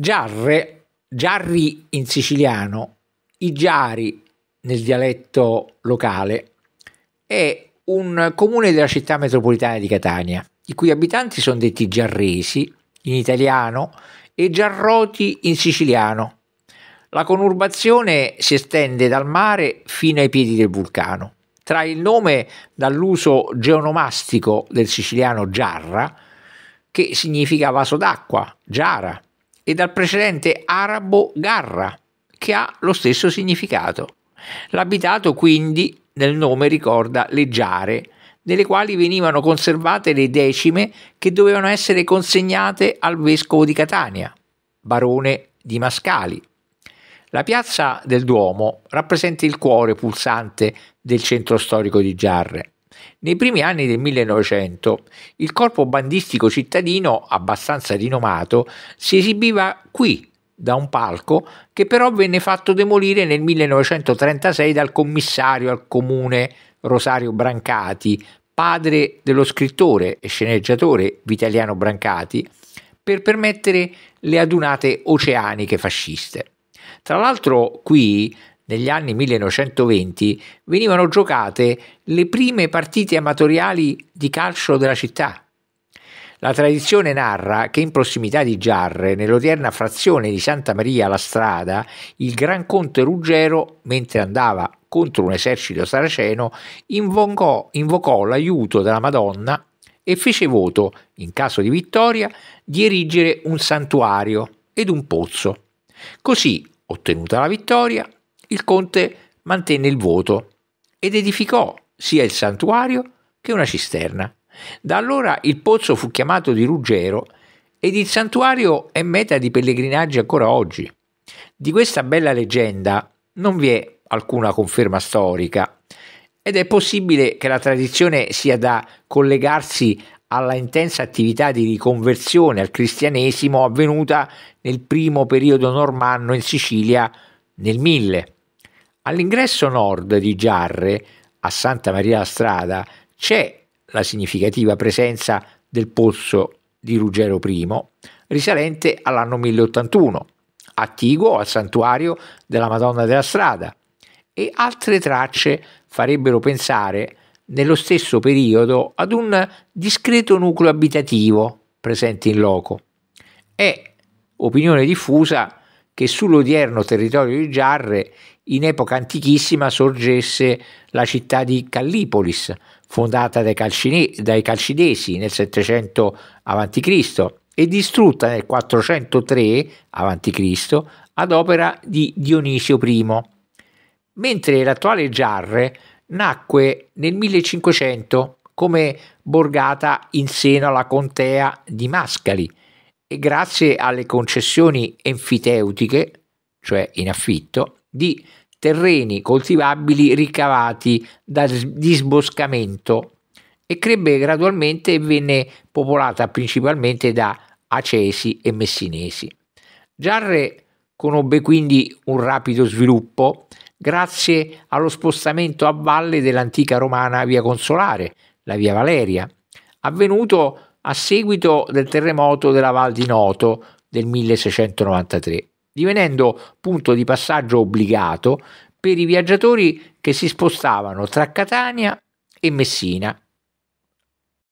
Giarre, giarri in siciliano, i giari nel dialetto locale, è un comune della città metropolitana di Catania, i cui abitanti sono detti giarresi in italiano e giarroti in siciliano. La conurbazione si estende dal mare fino ai piedi del vulcano. Trae il nome dall'uso geonomastico del siciliano giarra, che significa vaso d'acqua, giara, e dal precedente arabo garra, che ha lo stesso significato. L'abitato quindi nel nome ricorda le giare, nelle quali venivano conservate le decime che dovevano essere consegnate al vescovo di Catania, barone di Mascali. La piazza del Duomo rappresenta il cuore pulsante del centro storico di Giarre. Nei primi anni del 1900 il corpo bandistico cittadino, abbastanza rinomato, si esibiva qui da un palco che però venne fatto demolire nel 1936 dal commissario al comune Rosario Brancati, padre dello scrittore e sceneggiatore Vitaliano Brancati, per permettere le adunate oceaniche fasciste. Tra l'altro qui negli anni 1920 venivano giocate le prime partite amatoriali di calcio della città. La tradizione narra che in prossimità di Giarre, nell'odierna frazione di Santa Maria la Strada, il gran conte Ruggero, mentre andava contro un esercito saraceno, invocò, invocò l'aiuto della Madonna e fece voto, in caso di vittoria, di erigere un santuario ed un pozzo. Così, ottenuta la vittoria, il conte mantenne il voto ed edificò sia il santuario che una cisterna. Da allora il pozzo fu chiamato di Ruggero ed il santuario è meta di pellegrinaggi ancora oggi. Di questa bella leggenda non vi è alcuna conferma storica ed è possibile che la tradizione sia da collegarsi alla intensa attività di riconversione al cristianesimo avvenuta nel primo periodo normanno in Sicilia nel 1000 All'ingresso nord di Giarre, a Santa Maria la Strada, c'è la significativa presenza del pozzo di Ruggero I, risalente all'anno 1081, attiguo al santuario della Madonna della Strada, e altre tracce farebbero pensare nello stesso periodo ad un discreto nucleo abitativo presente in loco. È opinione diffusa che sull'odierno territorio di Giarre in epoca antichissima sorgesse la città di Callipolis, fondata dai, Calcine dai Calcidesi nel 700 a.C. e distrutta nel 403 a.C. ad opera di Dionisio I, mentre l'attuale Giarre nacque nel 1500 come borgata in seno alla contea di Mascali, e grazie alle concessioni enfiteutiche, cioè in affitto, di terreni coltivabili ricavati dal disboscamento e crebbe gradualmente e venne popolata principalmente da acesi e messinesi. Giarre conobbe quindi un rapido sviluppo grazie allo spostamento a valle dell'antica romana via Consolare, la via Valeria, avvenuto a seguito del terremoto della Val di Noto del 1693, divenendo punto di passaggio obbligato per i viaggiatori che si spostavano tra Catania e Messina